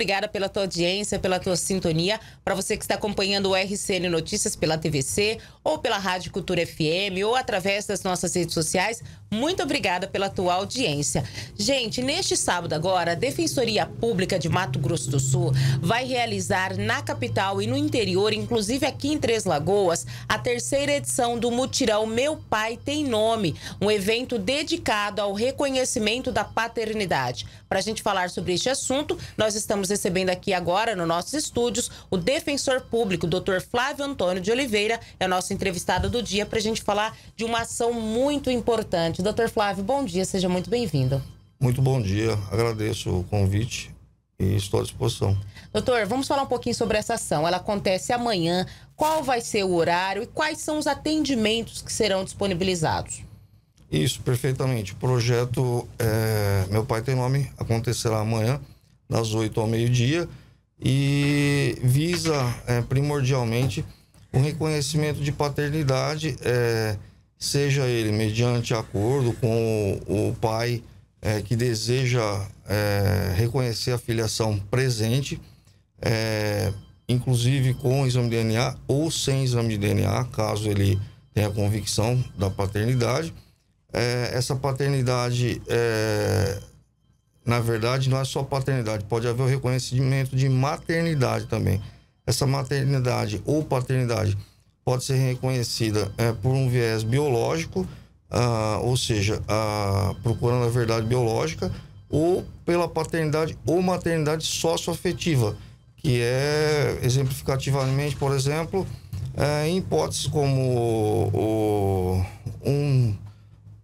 obrigada pela tua audiência, pela tua sintonia. Para você que está acompanhando o RCN Notícias pela TVC, ou pela Rádio Cultura FM, ou através das nossas redes sociais, muito obrigada pela tua audiência. Gente, neste sábado agora, a Defensoria Pública de Mato Grosso do Sul vai realizar na capital e no interior, inclusive aqui em Três Lagoas, a terceira edição do Mutirão Meu Pai Tem Nome, um evento dedicado ao reconhecimento da paternidade. Para a gente falar sobre este assunto, nós estamos recebendo aqui agora nos nossos estúdios o defensor público, doutor Flávio Antônio de Oliveira, é nosso entrevistado do dia, para a gente falar de uma ação muito importante. Doutor Flávio, bom dia, seja muito bem-vindo. Muito bom dia, agradeço o convite e estou à disposição. Doutor, vamos falar um pouquinho sobre essa ação. Ela acontece amanhã. Qual vai ser o horário e quais são os atendimentos que serão disponibilizados? Isso, perfeitamente. O projeto é, Meu Pai Tem Nome acontecerá amanhã, das 8 ao meio-dia, e visa é, primordialmente o reconhecimento de paternidade, é, seja ele mediante acordo com o, o pai é, que deseja é, reconhecer a filiação presente, é, inclusive com exame de DNA ou sem exame de DNA, caso ele tenha convicção da paternidade. É, essa paternidade na verdade, não é só paternidade, pode haver o reconhecimento de maternidade também. Essa maternidade ou paternidade pode ser reconhecida é, por um viés biológico, ah, ou seja, ah, procurando a verdade biológica, ou pela paternidade ou maternidade socioafetiva, que é exemplificativamente, por exemplo, é, em hipóteses como o, um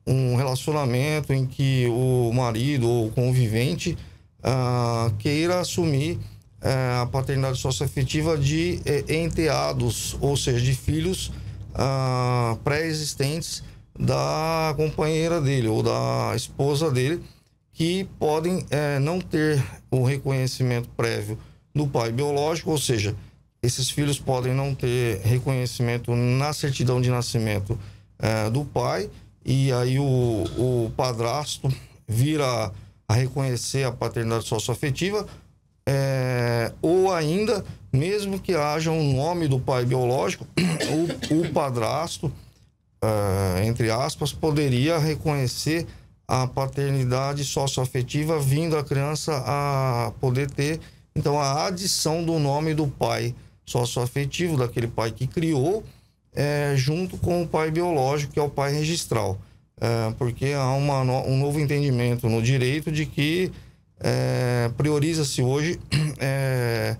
um relacionamento em que o marido ou convivente ah, queira assumir eh, a paternidade socioafetiva de eh, enteados, ou seja, de filhos ah, pré-existentes da companheira dele ou da esposa dele, que podem eh, não ter o reconhecimento prévio do pai biológico, ou seja, esses filhos podem não ter reconhecimento na certidão de nascimento do pai e aí o, o padrasto vira a reconhecer a paternidade socioafetiva, é, ou ainda, mesmo que haja um nome do pai biológico, o, o padrasto, é, entre aspas, poderia reconhecer a paternidade socioafetiva vindo a criança a poder ter, então, a adição do nome do pai socioafetivo, daquele pai que criou, é, junto com o pai biológico, que é o pai registral. É, porque há uma, um novo entendimento no direito de que é, prioriza-se hoje é,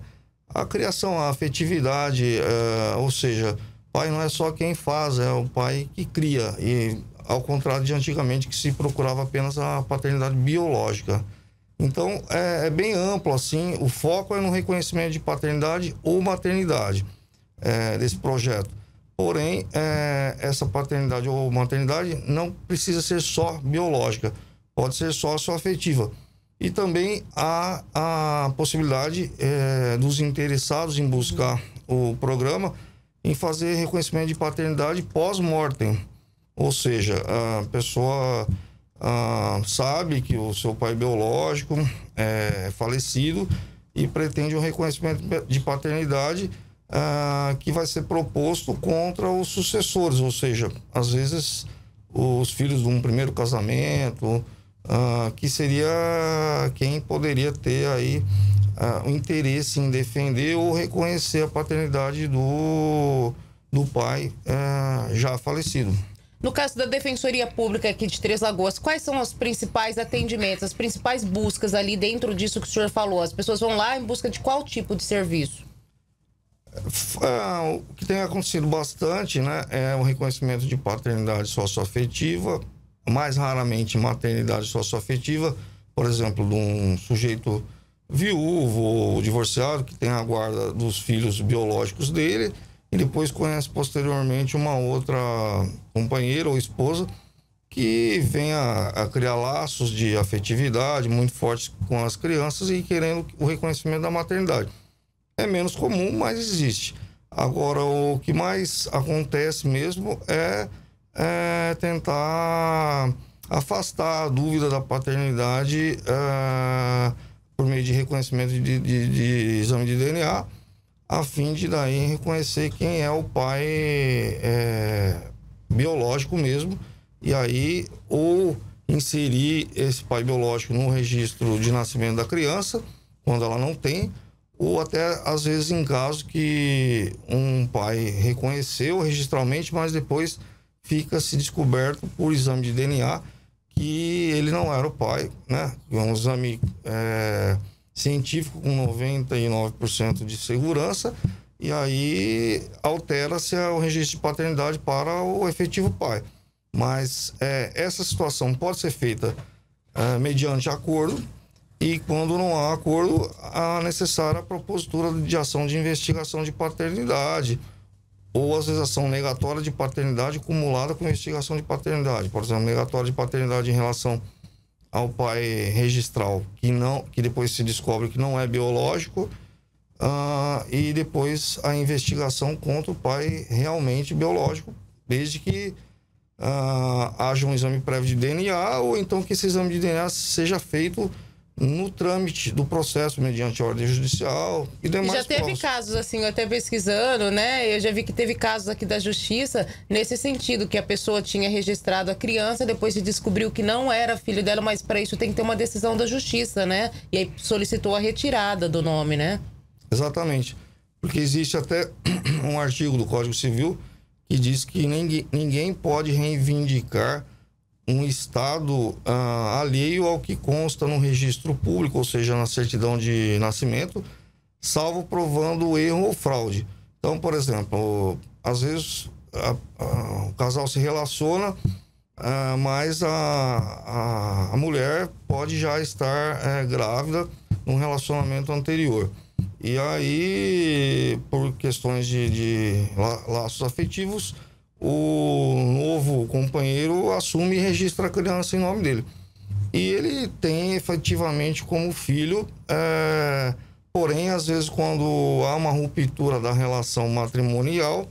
a criação, a afetividade, é, ou seja, pai não é só quem faz, é o pai que cria. E ao contrário de antigamente, que se procurava apenas a paternidade biológica. Então, é, é, bem amplo, assim, o foco é no reconhecimento de paternidade ou maternidade é, desse projeto. Porém, é, essa paternidade ou maternidade não precisa ser só biológica, pode ser só afetiva E também há a possibilidade é, dos interessados em buscar o programa em fazer reconhecimento de paternidade pós-mortem. Ou seja, a pessoa a, sabe que o seu pai biológico é falecido e pretende um reconhecimento de paternidade ah, que vai ser proposto contra os sucessores, ou seja, às vezes os filhos de um primeiro casamento, ah, que seria quem poderia ter aí ah, o interesse em defender ou reconhecer a paternidade do, do pai já falecido. No caso da Defensoria Pública aqui de Três Lagoas, quais são os principais atendimentos, as principais buscas ali dentro disso que o senhor falou? As pessoas vão lá em busca de qual tipo de serviço? É, o que tem acontecido bastante né, é o reconhecimento de paternidade socioafetiva, mais raramente maternidade socioafetiva, por exemplo, de um sujeito viúvo ou divorciado que tem a guarda dos filhos biológicos dele e depois conhece posteriormente uma outra companheira ou esposa que vem a criar laços de afetividade muito fortes com as crianças e querendo o reconhecimento da maternidade é menos comum, mas existe. Agora, o que mais acontece mesmo é, é tentar afastar a dúvida da paternidade é, por meio de reconhecimento de, de, de, exame de DNA, a fim de daí reconhecer quem é o pai é, biológico mesmo, e aí ou inserir esse pai biológico no registro de nascimento da criança, quando ela não tem, ou até às vezes em casos que um pai reconheceu registralmente, mas depois fica se descoberto por exame de DNA que ele não era o pai, né? É um exame é, científico com 99% de segurança e aí altera-se o registro de paternidade para o efetivo pai. Mas é, essa situação pode ser feita é, mediante acordo e quando não há acordo, a necessária propositura de ação de investigação de paternidade ou às vezes ação negatória de paternidade acumulada com investigação de paternidade, por exemplo, negatória de paternidade em relação ao pai registral que não, que depois se descobre que não é biológico uh, e depois a investigação contra o pai realmente biológico, desde que uh, haja um exame prévio de DNA ou então que esse exame de DNA seja feito no trâmite do processo mediante ordem judicial e demais. Já teve casos assim, eu até pesquisando, né? Eu já vi que teve casos aqui da justiça nesse sentido que a pessoa tinha registrado a criança, depois se descobriu que não era filho dela, mas para isso tem que ter uma decisão da justiça, né? E aí solicitou a retirada do nome, né? Exatamente. Porque existe até um artigo do Código Civil que diz que ninguém, ninguém pode reivindicar um estado ah, alheio ao que consta no registro público, ou seja, na certidão de nascimento, salvo provando erro ou fraude. Então, por exemplo, às vezes a, a, o casal se relaciona, ah, mas a, a, mulher pode já estar é, grávida num relacionamento anterior. E aí, por questões de, de laços afetivos, o novo companheiro assume e registra a criança em nome dele. E ele tem efetivamente como filho, é, porém, às vezes, quando há uma ruptura da relação matrimonial,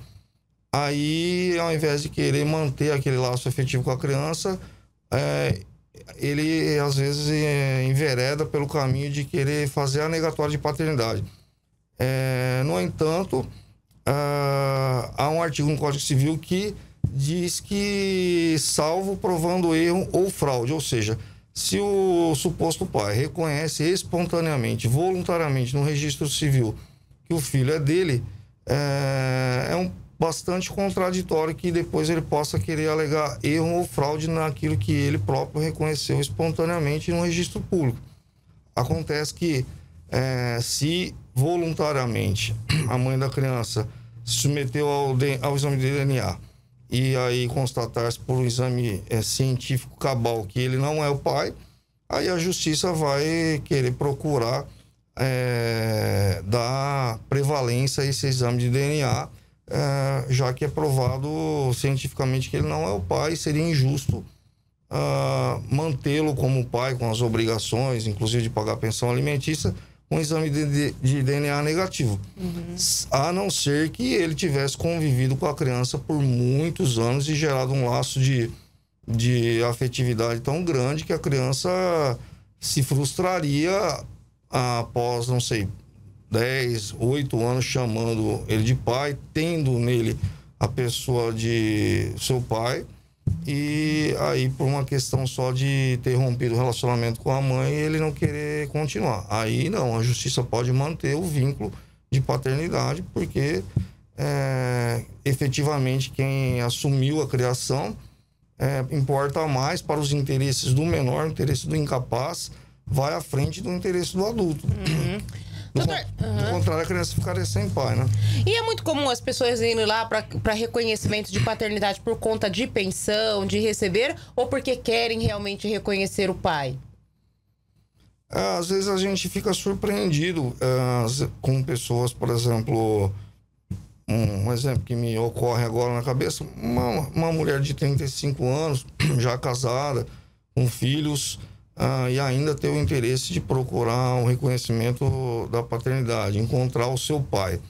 aí, ao invés de querer manter aquele laço efetivo com a criança, é, ele, às vezes, é, envereda pelo caminho de querer fazer a negatória de paternidade. no entanto, ah, há um artigo no Código Civil que diz que salvo provando erro ou fraude, ou seja, se o suposto pai reconhece espontaneamente, voluntariamente no registro civil que o filho é dele, é, é um bastante contraditório que depois ele possa querer alegar erro ou fraude naquilo que ele próprio reconheceu espontaneamente no registro público. Acontece que é, se voluntariamente a mãe da criança se submeteu ao, ao exame de DNA e aí constatar-se por um exame é, científico cabal que ele não é o pai, aí a justiça vai querer procurar é, dar prevalência a esse exame de DNA, é, eh, já que é provado cientificamente que ele não é o pai, seria injusto ah, mantê-lo como pai com as obrigações, inclusive de pagar pensão alimentícia, um exame de, de DNA negativo. Uhum. A não ser que ele tivesse convivido com a criança por muitos anos e gerado um laço de, de afetividade tão grande que a criança se frustraria após, não sei, 10, 8 anos chamando ele de pai, tendo nele a pessoa de seu pai e aí, por uma questão só de ter rompido o relacionamento com a mãe, ele não querer continuar. Aí não, a justiça pode manter o vínculo de paternidade, porque é, efetivamente quem assumiu a criação é, importa mais para os interesses do menor, o interesse do incapaz, vai à frente do interesse do adulto. Uhum. Do, uhum. contrário, a criança ficaria sem pai, né? E é muito comum as pessoas indo lá para reconhecimento de paternidade por conta de pensão, de receber, ou porque querem realmente reconhecer o pai? É, às vezes a gente fica surpreendido é, com pessoas, por exemplo, um exemplo que me ocorre agora na cabeça: uma, uma mulher de 35 anos, já casada, com filhos ah, e ainda ter o interesse de procurar um reconhecimento da paternidade, encontrar o seu pai.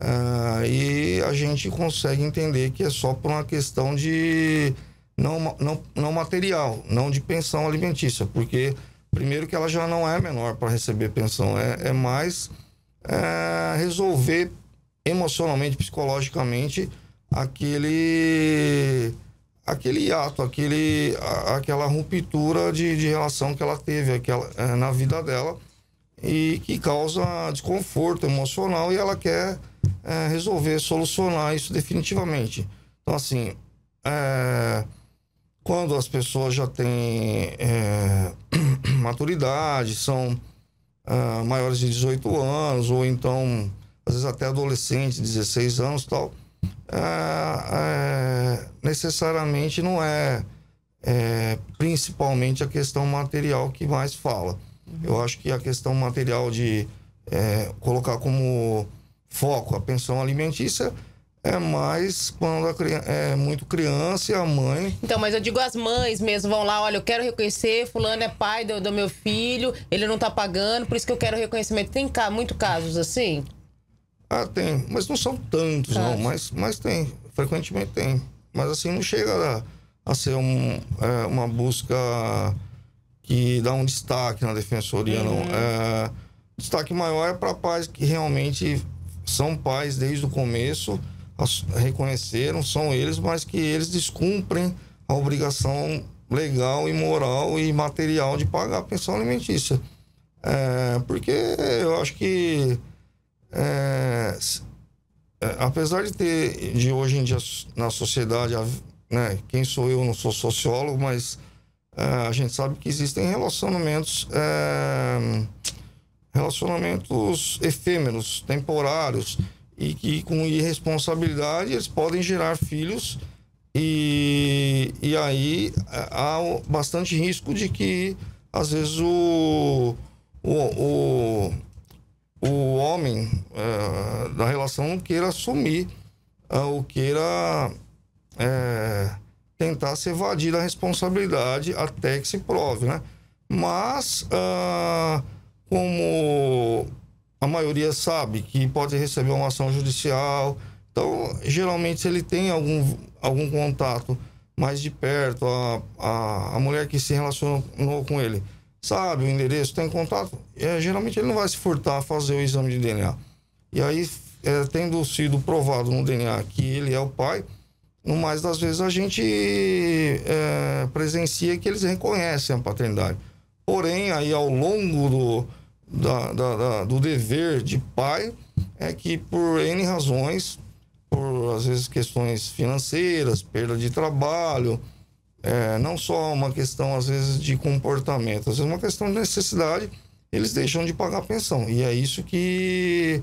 Ah, e a gente consegue entender que é só por uma questão de não, não, não material, não de pensão alimentícia, porque primeiro que ela já não é menor para receber pensão, é, é mais é, resolver emocionalmente, psicologicamente aquele aquele ato, aquele, aquela ruptura de, de relação que ela teve aquela, é, na vida dela e que causa desconforto emocional e ela quer é, resolver, solucionar isso definitivamente. Então, assim, é, quando as pessoas já têm é, maturidade, são é, maiores de 18 anos ou então, às vezes, até adolescentes, 16 anos tal é, necessariamente não é, é, principalmente a questão material que mais fala. Uhum. Eu acho que a questão material de é, colocar como foco a pensão alimentícia é mais quando criança, é muito criança e a mãe. Então, mas eu digo as mães mesmo, vão lá, olha, eu quero reconhecer, fulano é pai do, do meu filho, ele não tá pagando, por isso que eu quero reconhecimento. Tem muito casos assim? Ah, tem, mas não são tantos, não, tá. mas, mas tem, frequentemente tem. Mas assim, não chega a, a ser um, é, uma busca que dá um destaque na defensoria, uhum. não. É, destaque maior é para pais que realmente são pais desde o começo, as, reconheceram, são eles, mas que eles descumprem a obrigação legal e moral e material de pagar a pensão alimentícia. É, porque eu acho que é, é, apesar de ter de hoje em dia na sociedade, né, quem sou eu, não sou sociólogo, mas é, a gente sabe que existem relacionamentos é, relacionamentos efêmeros, temporários e que com irresponsabilidade eles podem gerar filhos e, e aí é, há bastante risco de que às vezes o, o, o o homem é, da relação queira assumir é, ou queira é, tentar se evadir da responsabilidade até que se prove, né? Mas, como a maioria sabe que pode receber uma ação judicial, então, geralmente, se ele tem algum, algum contato mais de perto, a, a, a mulher que se relacionou com ele sabe o endereço, tem tá contato, é, geralmente ele não vai se furtar a fazer o exame de DNA. E aí, é, tendo sido provado no DNA que ele é o pai, no mais das vezes a gente é, presencia que eles reconhecem a paternidade. Porém, aí ao longo do, da, da, da, do dever de pai, é que por N razões, por às vezes questões financeiras, perda de trabalho, é, não só uma questão, às vezes, de comportamento, às vezes uma questão de necessidade, eles deixam de pagar pensão. E é isso que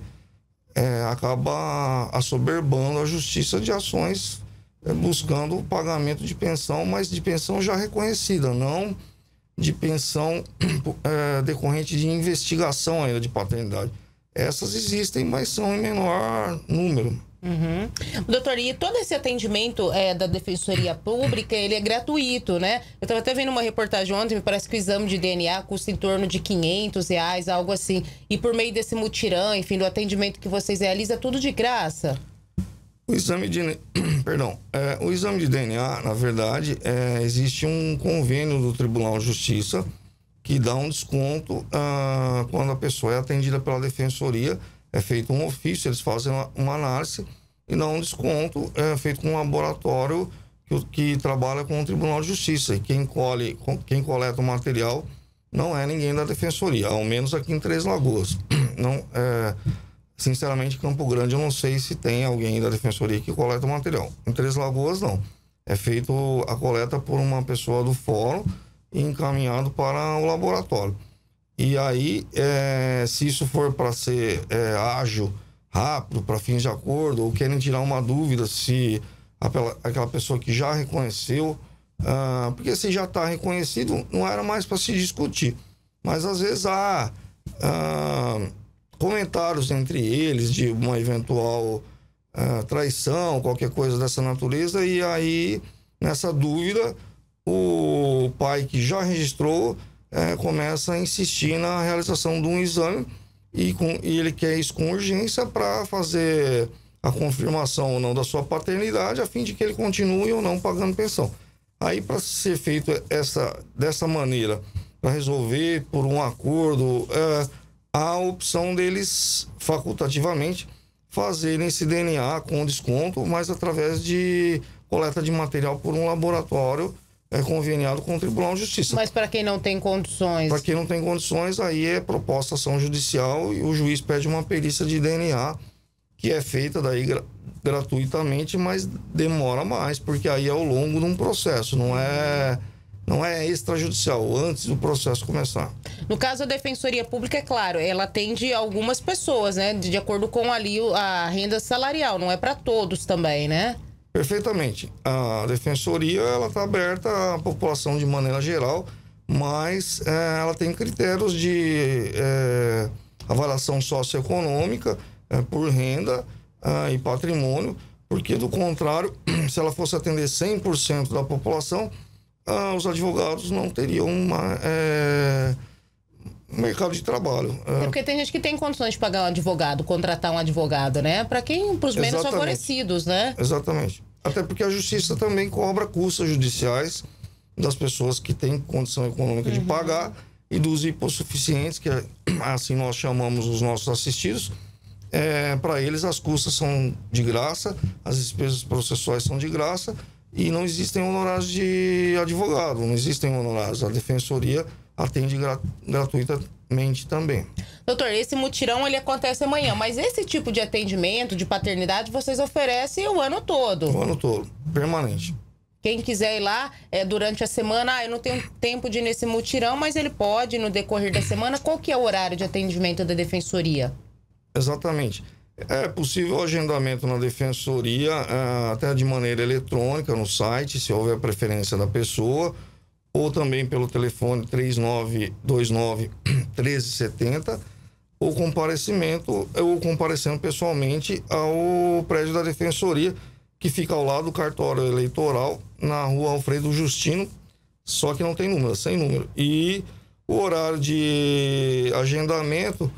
é, acaba assoberbando a justiça de ações é, buscando o pagamento de pensão, mas de pensão já reconhecida, não de pensão é, decorrente de investigação ainda de paternidade. Essas existem, mas são em menor número. Uhum. Doutor, e todo esse atendimento é, da Defensoria Pública, ele é gratuito, né? Eu estava até vendo uma reportagem ontem, me parece que o exame de DNA custa em torno de 500 reais, algo assim. E por meio desse mutirão, enfim, do atendimento que vocês realizam, é tudo de graça? O exame de, perdão, é, o exame de DNA, na verdade, é, existe um convênio do Tribunal de Justiça que dá um desconto ah, quando a pessoa é atendida pela Defensoria Pública é feito um ofício, eles fazem uma, uma análise e dá um desconto é feito com um laboratório que, que, trabalha com o Tribunal de Justiça. E quem, colhe, quem coleta o material não é ninguém da Defensoria, ao menos aqui em Três Lagoas. Não, é, sinceramente, Campo Grande, eu não sei se tem alguém da Defensoria que coleta o material. Em Três Lagoas, não. É feito a coleta por uma pessoa do fórum e encaminhado para o laboratório. E aí, é, se isso for para ser é, ágil, rápido, para fins de acordo, ou querem tirar uma dúvida se aquela, aquela pessoa que já reconheceu, ah, porque se já está reconhecido, não era mais para se discutir. Mas às vezes há ah, comentários entre eles de uma eventual ah, traição, qualquer coisa dessa natureza, e aí, nessa dúvida, o pai que já registrou é, começa a insistir na realização de um exame e, com, e ele quer isso com urgência para fazer a confirmação ou não da sua paternidade, a fim de que ele continue ou não pagando pensão. Aí, para ser feito essa, dessa maneira, para resolver por um acordo, é, a opção deles facultativamente fazerem esse DNA com desconto, mas através de coleta de material por um laboratório é conveniado com o Tribunal de Justiça. Mas para quem não tem condições? Para quem não tem condições, aí é proposta ação judicial e o juiz pede uma perícia de DNA, que é feita daí gra gratuitamente, mas demora mais, porque aí é ao longo de um processo, não é não é extrajudicial, antes do processo começar. No caso, a Defensoria Pública, é claro, ela atende algumas pessoas, né? De acordo com ali a renda salarial, não é para todos também, né? Perfeitamente. A defensoria ela está aberta à população de maneira geral, mas é, ela tem critérios de é, avaliação socioeconômica é, por renda e patrimônio, porque do contrário, se ela fosse atender 100% da população, ah, os advogados não teriam uma mercado de trabalho. É. é. porque tem gente que tem condições de pagar um advogado, contratar um advogado, né? Para quem, para os menos favorecidos, né? Exatamente. Até porque a justiça também cobra custas judiciais das pessoas que têm condição econômica uhum. de pagar e dos hipossuficientes, que é, assim nós chamamos os nossos assistidos. É, para eles as custas são de graça, as despesas processuais são de graça e não existem honorários de advogado, não existem honorários. A defensoria atende gratuitamente também. Doutor, esse mutirão ele acontece amanhã, mas esse tipo de atendimento de paternidade vocês oferecem o ano todo? O ano todo, permanente. Quem quiser ir lá é, durante a semana, ah, eu não tenho tempo de ir nesse mutirão, mas ele pode no decorrer da semana. Qual que é o horário de atendimento da defensoria? Exatamente. É possível agendamento na defensoria, ah, até de maneira eletrônica no site, se houver a preferência da pessoa ou também pelo telefone 3929 1370 ou comparecimento ou comparecendo pessoalmente ao prédio da defensoria que fica ao lado do cartório eleitoral na rua Alfredo Justino, só que não tem número, sem número. E o horário de agendamento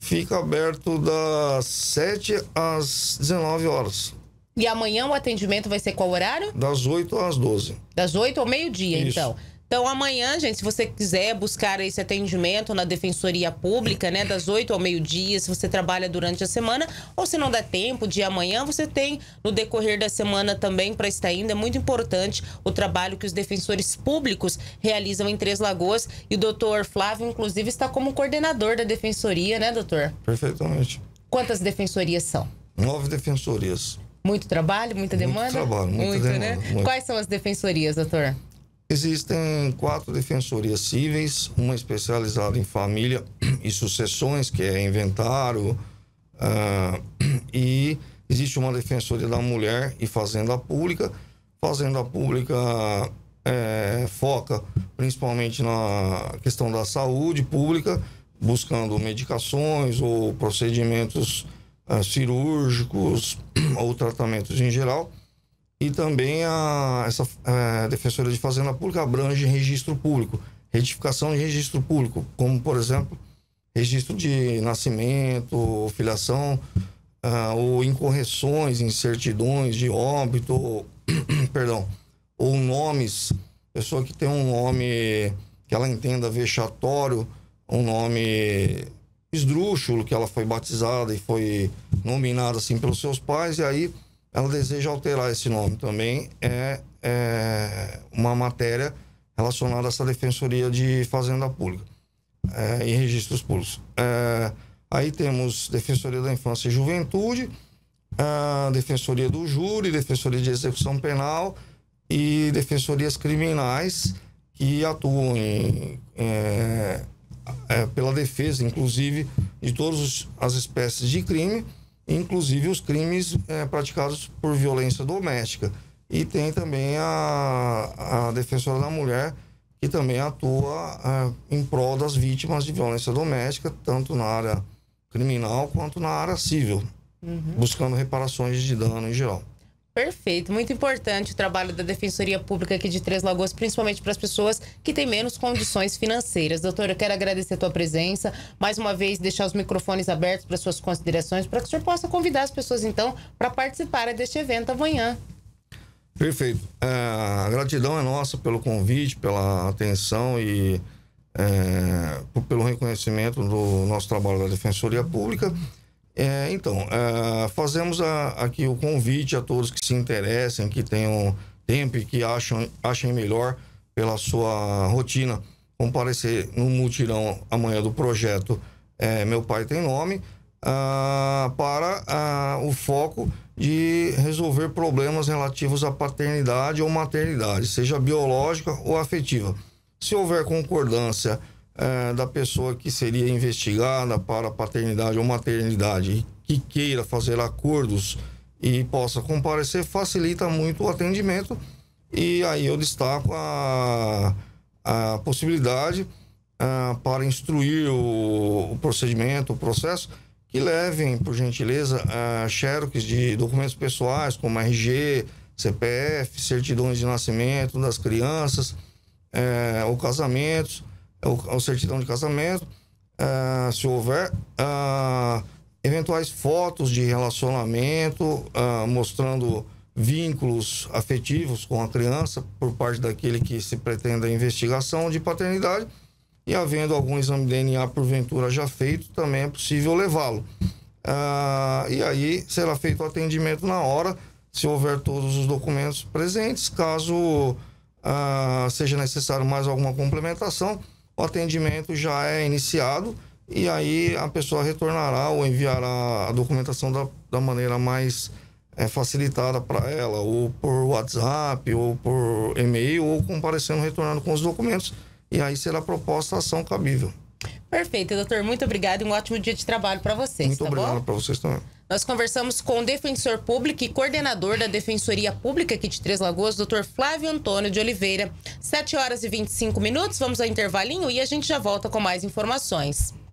fica aberto das 7 às 19 horas. E amanhã o atendimento vai ser qual horário? Das 8 às 12. Das 8 ao meio-dia, então. Então, amanhã, gente, se você quiser buscar esse atendimento na Defensoria Pública, né, das 8 ao meio-dia, se você trabalha durante a semana, ou se não dá tempo de amanhã, você tem no decorrer da semana também para estar ainda. É muito importante o trabalho que os defensores públicos realizam em Três Lagoas. E o doutor Flávio, inclusive, está como coordenador da Defensoria, né, doutor? Perfeitamente. Quantas defensorias são? Nove defensorias. Muito trabalho, muita demanda? Muito trabalho, muita muito, né? demanda. Né? Muito. Quais são as defensorias, doutor? Existem quatro defensorias cíveis, uma especializada em família e sucessões, que é inventário, uh, e existe uma defensoria da mulher e fazenda pública. Fazenda pública é, foca principalmente na questão da saúde pública, buscando medicações ou procedimentos uh, cirúrgicos ou tratamentos em geral e também a, essa a é, Defensoria de Fazenda Pública abrange registro público, retificação de registro público, como, por exemplo, registro de nascimento, filiação, uh, ou incorreções, incertidões de óbito, perdão, ou nomes, pessoa que tem um nome que ela entenda vexatório, um nome esdrúxulo, que ela foi batizada e foi nominada assim pelos seus pais, e aí ela deseja alterar esse nome também. É, é uma matéria relacionada a essa Defensoria de Fazenda Pública é, e Registros Públicos. É, aí temos Defensoria da Infância e Juventude, é, Defensoria do Júri, Defensoria de Execução Penal e Defensorias Criminais que atuam em, é, é, pela defesa, inclusive, de todas as espécies de crime inclusive os crimes é, praticados por violência doméstica. E tem também a, a defensora da mulher, que também atua é, em prol das vítimas de violência doméstica, tanto na área criminal quanto na área civil, uhum. buscando reparações de dano em geral perfeito. Muito importante o trabalho da Defensoria Pública aqui de Três Lagoas, principalmente para as pessoas que têm menos condições financeiras. Doutor, eu quero agradecer a tua presença. Mais uma vez, deixar os microfones abertos para suas considerações, para que o senhor possa convidar as pessoas, então, para participar deste evento amanhã. Perfeito. É, a gratidão é nossa pelo convite, pela atenção e é, pelo reconhecimento do nosso trabalho da Defensoria Pública. É, então, uh, fazemos a, aqui o convite a todos que se interessem, que tenham tempo e que acham, achem melhor pela sua rotina comparecer no mutirão amanhã do projeto é, Meu Pai Tem Nome, uh, para uh, o foco de resolver problemas relativos à paternidade ou maternidade, seja biológica ou afetiva. Se houver concordância é, da pessoa que seria investigada para paternidade ou maternidade que queira fazer acordos e possa comparecer facilita muito o atendimento. E aí eu destaco a, a possibilidade a, é, para instruir o, o, procedimento, o processo, que levem, por gentileza, a é, xerox de documentos pessoais, como RG, CPF, certidões de nascimento das crianças, é, ou casamentos, a é é certidão de casamento, uh, se houver, uh, eventuais fotos de relacionamento uh, mostrando vínculos afetivos com a criança por parte daquele que se pretende a investigação de paternidade e havendo algum exame de DNA porventura já feito, também é possível levá-lo. e aí será feito o atendimento na hora, se houver todos os documentos presentes, caso seja necessário mais alguma complementação o atendimento já é iniciado e aí a pessoa retornará ou enviará a documentação da, da maneira mais é, facilitada para ela, ou por WhatsApp, ou por e-mail, ou comparecendo retornando com os documentos, e aí será proposta a ação cabível. Perfeito, doutor. Muito obrigado e um ótimo dia de trabalho para vocês. Muito tá obrigado para vocês também. Nós conversamos com o defensor público e coordenador da Defensoria Pública aqui de Três Lagoas, doutor Flávio Antônio de Oliveira. 7 horas e 25 minutos, vamos ao intervalinho e a gente já volta com mais informações.